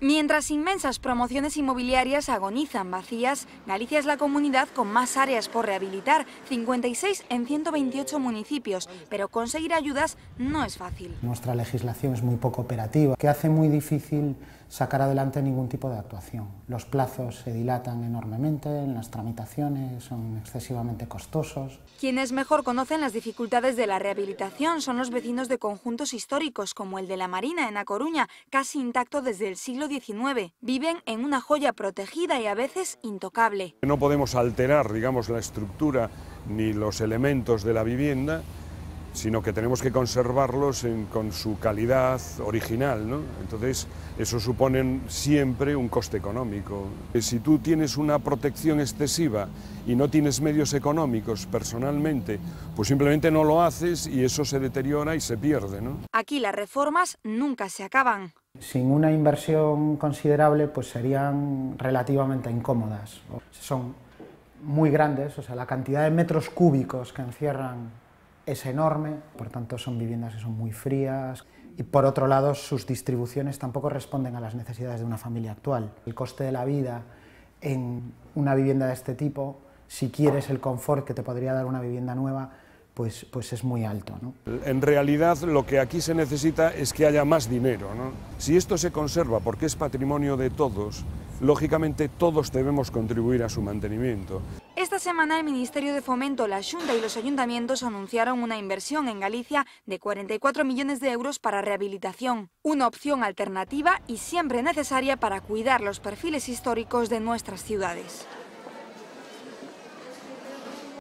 Mientras inmensas promociones inmobiliarias agonizan vacías, Galicia es la comunidad con más áreas por rehabilitar, 56 en 128 municipios, pero conseguir ayudas no es fácil. Nuestra legislación es muy poco operativa, que hace muy difícil sacar adelante ningún tipo de actuación. Los plazos se dilatan enormemente, las tramitaciones son excesivamente costosos. Quienes mejor conocen las dificultades de la rehabilitación son los vecinos de conjuntos históricos, como el de la Marina en A Coruña, casi intacto desde el siglo 19 Viven en una joya protegida y a veces intocable. No podemos alterar, digamos, la estructura ni los elementos de la vivienda, sino que tenemos que conservarlos con su calidad original. Entonces, eso supone siempre un coste económico. Si tú tienes una protección excesiva y no tienes medios económicos personalmente, pues simplemente no lo haces y eso se deteriora y se pierde. Aquí las reformas nunca se acaban. Sin una inversión considerable, pues serían relativamente incómodas. Son muy grandes, o sea, la cantidad de metros cúbicos que encierran es enorme, por tanto son viviendas que son muy frías y por otro lado sus distribuciones tampoco responden a las necesidades de una familia actual. El coste de la vida en una vivienda de este tipo, si quieres el confort que te podría dar una vivienda nueva, pues, pues, es muy alto. En realidad lo que aquí se necesita es que haya más dinero. Si esto se conserva porque es patrimonio de todos, lógicamente todos debemos contribuir a su mantenimiento. Esta semana el Ministerio de Fomento, la Junta y los ayuntamientos anunciaron una inversión en Galicia de 44 millones de euros para rehabilitación, una opción alternativa y siempre necesaria para cuidar los perfiles históricos de nuestras ciudades.